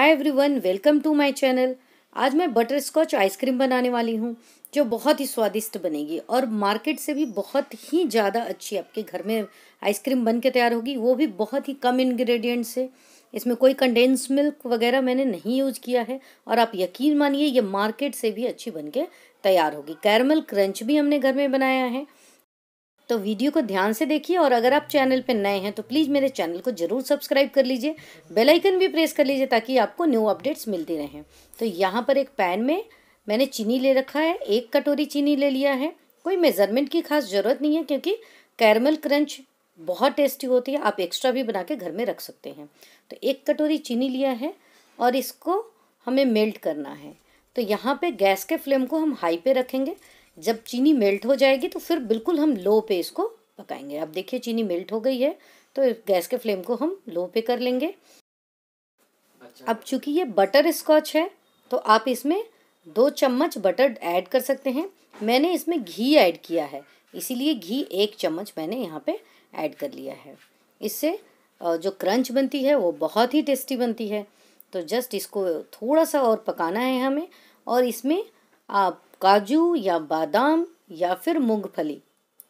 Hi everyone welcome to my channel आज मैं butter scotch ice cream बनाने वाली हूँ जो बहुत ही स्वादिष्ट बनेगी और मार्केट से भी बहुत ही ज़्यादा अच्छी आपके घर में आइसक्रीम बन के तैयार होगी वो भी बहुत ही कम इन्ग्रीडियंट से इसमें कोई कंडेंस मिल्क वगैरह मैंने नहीं यूज किया है और आप यकीन मानिए ये मार्केट से भी अच्छी बन के तैयार होगी कैरमल क्रंच भी हमने घर में बनाया है तो वीडियो को ध्यान से देखिए और अगर आप चैनल पर नए हैं तो प्लीज़ मेरे चैनल को ज़रूर सब्सक्राइब कर लीजिए बेलाइकन भी प्रेस कर लीजिए ताकि आपको न्यू अपडेट्स मिलती रहें तो यहाँ पर एक पैन में मैंने चीनी ले रखा है एक कटोरी चीनी ले लिया है कोई मेज़रमेंट की खास ज़रूरत नहीं है क्योंकि कैरमल क्रंच बहुत टेस्टी होती है आप एक्स्ट्रा भी बना के घर में रख सकते हैं तो एक कटोरी चीनी लिया है और इसको हमें मेल्ट करना है तो यहाँ पे गैस के फ्लेम को हम हाई पे रखेंगे जब चीनी मेल्ट हो जाएगी तो फिर बिल्कुल हम लो पे इसको पकाएंगे अब देखिए चीनी मेल्ट हो गई है तो गैस के फ्लेम को हम लो पे कर लेंगे अच्छा। अब चूंकि ये बटर स्कॉच है तो आप इसमें दो चम्मच बटर ऐड कर सकते हैं मैंने इसमें घी ऐड किया है इसीलिए घी एक चम्मच मैंने यहाँ पे ऐड कर लिया है इससे जो क्रंच बनती है वो बहुत ही टेस्टी बनती है तो जस्ट इसको थोड़ा सा और पकाना है हमें और इसमें आप काजू या बादाम या फिर मूंगफली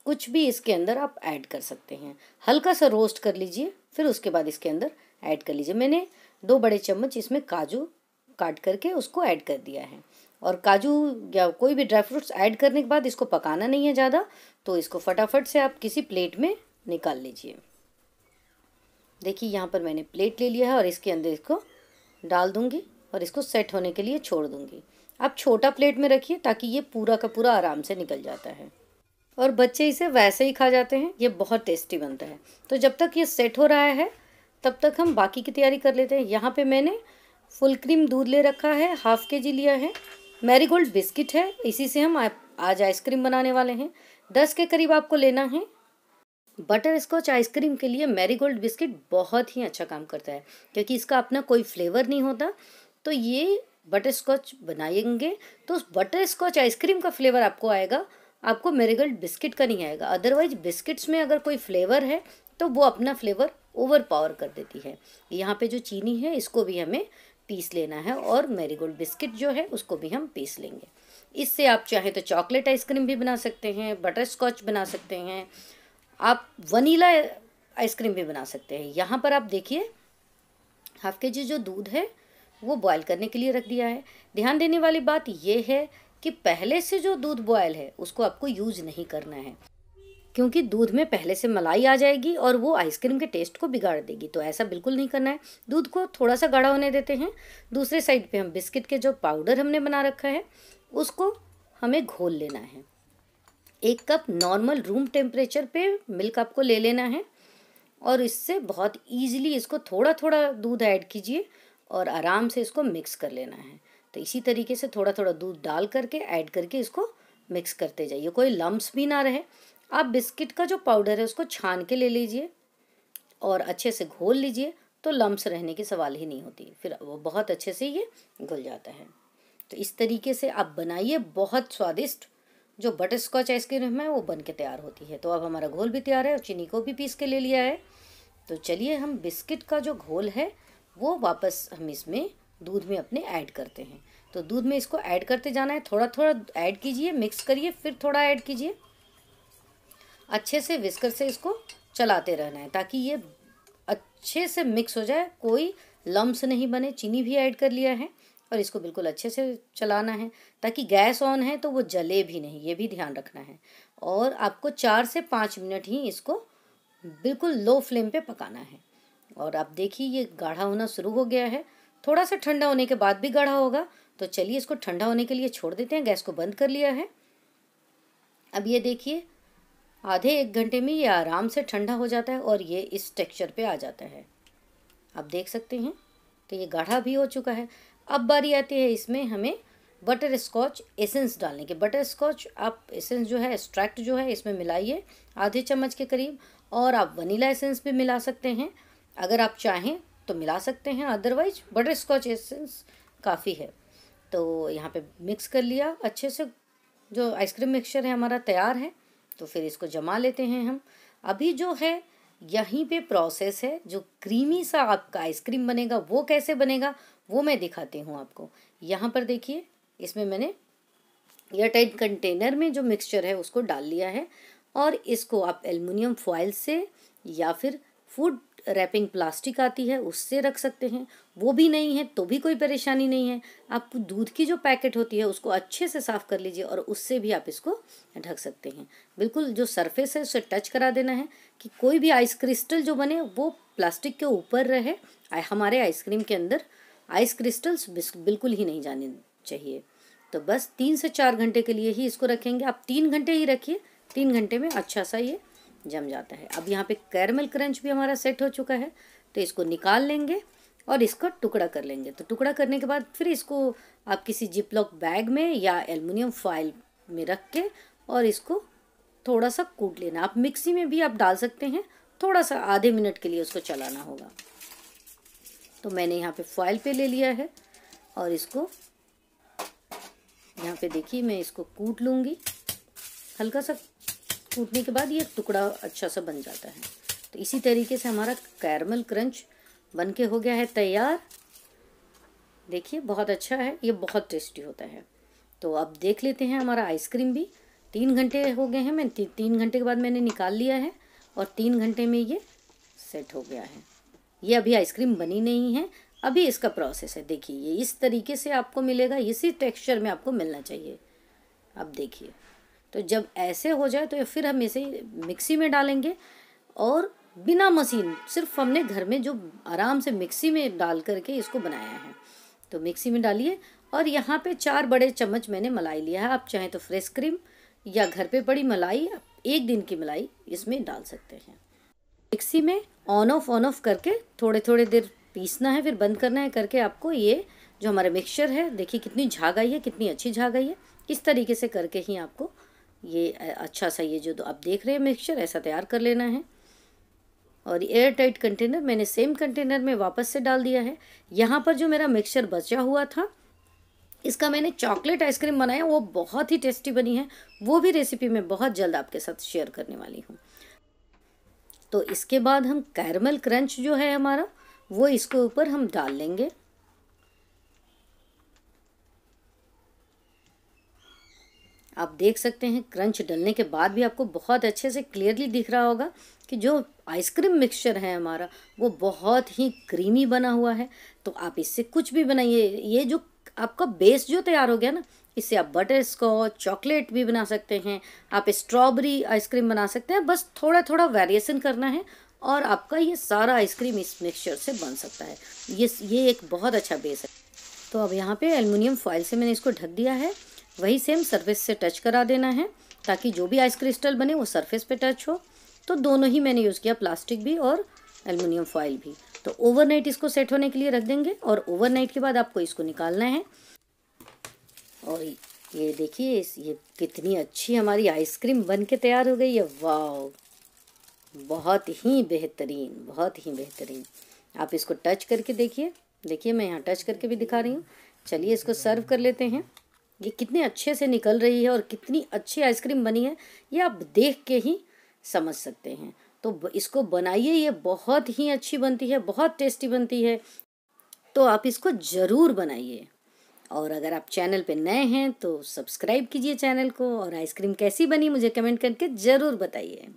कुछ भी इसके अंदर आप ऐड कर सकते हैं हल्का सा रोस्ट कर लीजिए फिर उसके बाद इसके अंदर ऐड कर लीजिए मैंने दो बड़े चम्मच इसमें काजू काट करके उसको ऐड कर दिया है और काजू या कोई भी ड्राई फ्रूट्स ऐड करने के बाद इसको पकाना नहीं है ज़्यादा तो इसको फटाफट से आप किसी प्लेट में निकाल लीजिए देखिए यहाँ पर मैंने प्लेट ले लिया है और इसके अंदर इसको डाल दूँगी और इसको सेट होने के लिए छोड़ दूँगी आप छोटा प्लेट में रखिए ताकि ये पूरा का पूरा आराम से निकल जाता है और बच्चे इसे वैसे ही खा जाते हैं ये बहुत टेस्टी बनता है तो जब तक ये सेट हो रहा है तब तक हम बाकी की तैयारी कर लेते हैं यहाँ पे मैंने फुल क्रीम दूध ले रखा है हाफ के जी लिया है मैरीगोल्ड बिस्किट है इसी से हम आज आइसक्रीम बनाने वाले हैं दस के करीब आपको लेना है बटर स्कॉच आइसक्रीम के लिए मैरीगोल्ड बिस्किट बहुत ही अच्छा काम करता है क्योंकि इसका अपना कोई फ्लेवर नहीं होता तो ये बटर स्कॉच बनाएंगे तो उस बटर स्कॉच आइसक्रीम का फ्लेवर आपको आएगा आपको मेरेगल्ड बिस्किट का नहीं आएगा अदरवाइज बिस्किट्स में अगर कोई फ्लेवर है तो वो अपना फ्लेवर ओवर पावर कर देती है यहाँ पे जो चीनी है इसको भी हमें पीस लेना है और मेरीगोल्ड बिस्किट जो है उसको भी हम पीस लेंगे इससे आप चाहे तो चॉकलेट आइसक्रीम भी बना सकते हैं बटर स्कॉच बना सकते हैं आप वनीला आइसक्रीम भी बना सकते हैं यहाँ पर आप देखिए हाफ के जी जो दूध है वो बॉयल करने के लिए रख दिया है ध्यान देने वाली बात यह है कि पहले से जो दूध बॉयल है उसको आपको यूज नहीं करना है क्योंकि दूध में पहले से मलाई आ जाएगी और वो आइसक्रीम के टेस्ट को बिगाड़ देगी तो ऐसा बिल्कुल नहीं करना है दूध को थोड़ा सा गाढ़ा होने देते हैं दूसरे साइड पे हम बिस्किट के जो पाउडर हमने बना रखा है उसको हमें घोल लेना है एक कप नॉर्मल रूम टेम्परेचर पे मिल्क आपको ले लेना है और इससे बहुत ईजिली इसको थोड़ा थोड़ा दूध ऐड कीजिए और आराम से इसको मिक्स कर लेना है तो इसी तरीके से थोड़ा थोड़ा दूध डाल करके ऐड करके इसको मिक्स करते जाइए कोई लम्ब्स भी ना रहे आप बिस्किट का जो पाउडर है उसको छान के ले लीजिए और अच्छे से घोल लीजिए तो लम्ब्स रहने की सवाल ही नहीं होती फिर वो बहुत अच्छे से ये घुल जाता है तो इस तरीके से आप बनाइए बहुत स्वादिष्ट जो बटर स्कॉच आइसक्रीम है वो बन के तैयार होती है तो अब हमारा घोल भी तैयार है और चीनी को भी पीस के ले लिया है तो चलिए हम बिस्किट का जो घोल है वो वापस हम इसमें दूध में अपने ऐड करते हैं तो दूध में इसको ऐड करते जाना है थोड़ा थोड़ा ऐड कीजिए मिक्स करिए फिर थोड़ा ऐड कीजिए अच्छे से विस्कर से इसको चलाते रहना है ताकि ये अच्छे से मिक्स हो जाए कोई लम्ब नहीं बने चीनी भी ऐड कर लिया है और इसको बिल्कुल अच्छे से चलाना है ताकि गैस ऑन है तो वो जले भी नहीं ये भी ध्यान रखना है और आपको चार से पाँच मिनट ही इसको बिल्कुल लो फ्लेम पे पकाना है और आप देखिए ये गाढ़ा होना शुरू हो गया है थोड़ा सा ठंडा होने के बाद भी गाढ़ा होगा तो चलिए इसको ठंडा होने के लिए छोड़ देते हैं गैस को बंद कर लिया है अब ये देखिए आधे एक घंटे में ये आराम से ठंडा हो जाता है और ये इस टेक्सचर पे आ जाता है आप देख सकते हैं तो ये गाढ़ा भी हो चुका है अब बारी आती है इसमें हमें बटर स्कॉच एसेंस डालने के बटर स्कॉच आप एसेंस जो है एक्स्ट्रैक्ट जो है इसमें मिलाइए आधे चम्मच के करीब और आप वनीला एसेंस भी मिला सकते हैं अगर आप चाहें तो मिला सकते हैं अदरवाइज बटर स्कॉच एसेंस काफ़ी है तो यहाँ पे मिक्स कर लिया अच्छे से जो आइसक्रीम मिक्सचर है हमारा तैयार है तो फिर इसको जमा लेते हैं हम अभी जो है यहीं पे प्रोसेस है जो क्रीमी सा आपका आइसक्रीम बनेगा वो कैसे बनेगा वो मैं दिखाती हूँ आपको यहाँ पर देखिए इसमें मैंने एयरटाइट कंटेनर में जो मिक्सचर है उसको डाल लिया है और इसको आप एलमिनियम फॉइल से या फिर फूड रैपिंग प्लास्टिक आती है उससे रख सकते हैं वो भी नहीं है तो भी कोई परेशानी नहीं है आप दूध की जो पैकेट होती है उसको अच्छे से साफ़ कर लीजिए और उससे भी आप इसको ढक सकते हैं बिल्कुल जो सरफेस है उसे टच करा देना है कि कोई भी आइस क्रिस्टल जो बने वो प्लास्टिक के ऊपर रहे हमारे आइसक्रीम के अंदर आइस क्रिस्टल्स बिल्कुल ही नहीं जाने चाहिए तो बस तीन से चार घंटे के लिए ही इसको रखेंगे आप तीन घंटे ही रखिए तीन घंटे में अच्छा सा ये जम जाता है अब यहाँ पे कैरमल क्रंच भी हमारा सेट हो चुका है तो इसको निकाल लेंगे और इसका टुकड़ा कर लेंगे तो टुकड़ा करने के बाद फिर इसको आप किसी जिपलॉक बैग में या एलमिनियम फाइल में रख के और इसको थोड़ा सा कूट लेना आप मिक्सी में भी आप डाल सकते हैं थोड़ा सा आधे मिनट के लिए उसको चलाना होगा तो मैंने यहाँ पे फॉइल पे ले लिया है और इसको यहाँ पे देखिए मैं इसको कूट लूँगी हल्का सा कूटने के बाद ये टुकड़ा अच्छा सा बन जाता है तो इसी तरीके से हमारा कैरमल क्रंच बन के हो गया है तैयार देखिए बहुत अच्छा है ये बहुत टेस्टी होता है तो अब देख लेते हैं हमारा आइसक्रीम भी तीन घंटे हो गए हैं मैं ती, तीन घंटे के बाद मैंने निकाल लिया है और तीन घंटे में ये सेट हो गया है ये अभी आइसक्रीम बनी नहीं है अभी इसका प्रोसेस है देखिए ये इस तरीके से आपको मिलेगा इसी टेक्सचर में आपको मिलना चाहिए अब देखिए तो जब ऐसे हो जाए तो फिर हम इसे मिक्सी में डालेंगे और बिना मशीन सिर्फ हमने घर में जो आराम से मिक्सी में डाल करके इसको बनाया है तो मिक्सी में डालिए और यहाँ पे चार बड़े चम्मच मैंने मलाई लिया है आप चाहें तो फ्रेश क्रीम या घर पे पड़ी मलाई एक दिन की मलाई इसमें डाल सकते हैं मिक्सी में ऑन ऑफ ऑन ऑफ करके थोड़े थोड़े देर पीसना है फिर बंद करना है करके आपको ये जो हमारा मिक्सचर है देखिए कितनी झाग आई है कितनी अच्छी झाग आई है इस तरीके से करके ही आपको ये अच्छा सा ये जो आप देख रहे हैं मिक्सचर ऐसा तैयार कर लेना है और एयर टाइट कंटेनर मैंने सेम कंटेनर में वापस से डाल दिया है यहाँ पर जो मेरा मिक्सचर बचा हुआ था इसका मैंने चॉकलेट आइसक्रीम बनाया वो बहुत ही टेस्टी बनी है वो भी रेसिपी मैं बहुत जल्द आपके साथ शेयर करने वाली हूँ तो इसके बाद हम कैरमल क्रंच जो है हमारा वो इसके ऊपर हम डाल लेंगे आप देख सकते हैं क्रंच डलने के बाद भी आपको बहुत अच्छे से क्लियरली दिख रहा होगा कि जो आइसक्रीम मिक्सचर है हमारा वो बहुत ही क्रीमी बना हुआ है तो आप इससे कुछ भी बनाइए ये जो आपका बेस जो तैयार हो गया ना इससे आप बटर स्कॉच चॉकलेट भी बना सकते हैं आप स्ट्रॉबेरी आइसक्रीम बना सकते हैं बस थोड़ा थोड़ा वेरिएशन करना है और आपका ये सारा आइसक्रीम इस मिक्सचर से बन सकता है ये ये एक बहुत अच्छा बेस है तो अब यहाँ पे एलमिनियम फॉइल से मैंने इसको ढक दिया है वही सेम सरफेस से टच करा देना है ताकि जो भी आइस क्रिस्टल बने वो सरफेस पे टच हो तो दोनों ही मैंने यूज़ किया प्लास्टिक भी और एलमिनियम फॉइल भी तो ओवरनाइट इसको सेट होने के लिए रख देंगे और ओवरनाइट के बाद आपको इसको निकालना है और ये देखिए ये कितनी अच्छी हमारी आइसक्रीम बन के तैयार हो गई है वाह बहुत ही बेहतरीन बहुत ही बेहतरीन आप इसको टच करके देखिए देखिए मैं यहाँ टच करके भी दिखा रही हूँ चलिए इसको सर्व कर लेते हैं ये कितने अच्छे से निकल रही है और कितनी अच्छी आइसक्रीम बनी है ये आप देख के ही समझ सकते हैं तो इसको बनाइए ये बहुत ही अच्छी बनती है बहुत टेस्टी बनती है तो आप इसको ज़रूर बनाइए और अगर आप चैनल पे नए हैं तो सब्सक्राइब कीजिए चैनल को और आइसक्रीम कैसी बनी मुझे कमेंट करके ज़रूर बताइए